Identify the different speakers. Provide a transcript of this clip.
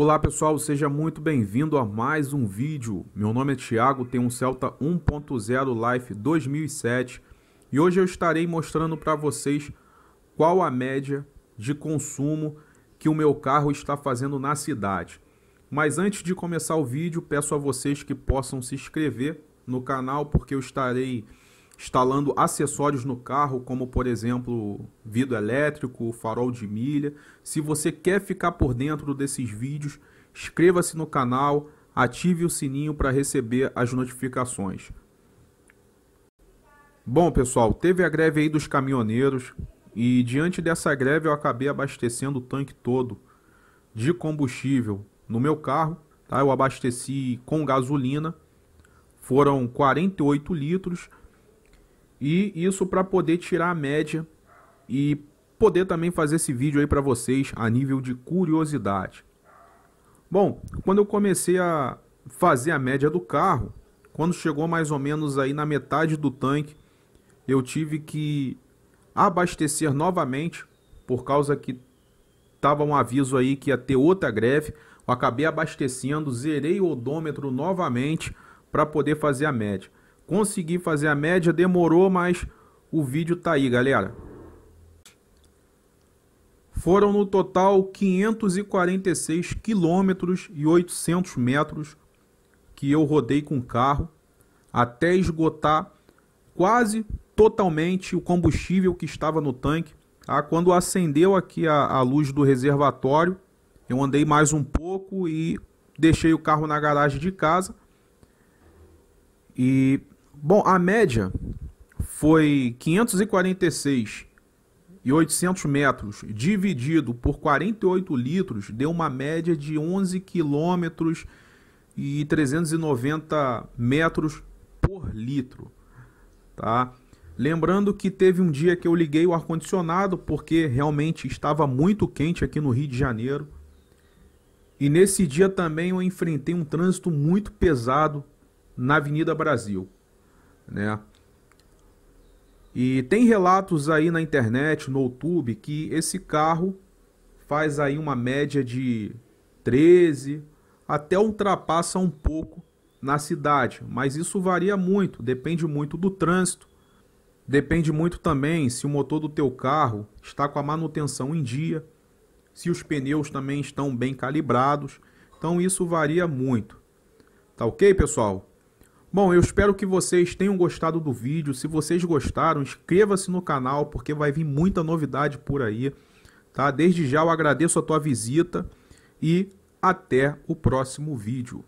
Speaker 1: Olá pessoal, seja muito bem-vindo a mais um vídeo. Meu nome é Thiago, tenho um Celta 1.0 Life 2007 e hoje eu estarei mostrando para vocês qual a média de consumo que o meu carro está fazendo na cidade. Mas antes de começar o vídeo, peço a vocês que possam se inscrever no canal porque eu estarei instalando acessórios no carro, como por exemplo vidro elétrico, farol de milha. Se você quer ficar por dentro desses vídeos, inscreva-se no canal, ative o sininho para receber as notificações. Bom, pessoal, teve a greve aí dos caminhoneiros e diante dessa greve eu acabei abastecendo o tanque todo de combustível no meu carro, tá? Eu abasteci com gasolina, foram 48 litros e isso para poder tirar a média e poder também fazer esse vídeo aí para vocês a nível de curiosidade. Bom, quando eu comecei a fazer a média do carro, quando chegou mais ou menos aí na metade do tanque, eu tive que abastecer novamente por causa que tava um aviso aí que ia ter outra greve. Eu acabei abastecendo, zerei o odômetro novamente para poder fazer a média consegui fazer a média, demorou, mas o vídeo tá aí, galera. Foram no total 546 quilômetros e 800 metros que eu rodei com o carro até esgotar quase totalmente o combustível que estava no tanque. Ah, quando acendeu aqui a, a luz do reservatório, eu andei mais um pouco e deixei o carro na garagem de casa. E Bom, a média foi 546 e 800 metros dividido por 48 litros deu uma média de 11 quilômetros e 390 metros por litro, tá? Lembrando que teve um dia que eu liguei o ar condicionado porque realmente estava muito quente aqui no Rio de Janeiro. E nesse dia também eu enfrentei um trânsito muito pesado na Avenida Brasil né? E tem relatos aí na internet, no YouTube, que esse carro faz aí uma média de 13, até ultrapassa um pouco na cidade, mas isso varia muito, depende muito do trânsito. Depende muito também se o motor do teu carro está com a manutenção em dia, se os pneus também estão bem calibrados. Então isso varia muito. Tá OK, pessoal? Bom, eu espero que vocês tenham gostado do vídeo. Se vocês gostaram, inscreva-se no canal porque vai vir muita novidade por aí, tá? Desde já eu agradeço a tua visita e até o próximo vídeo.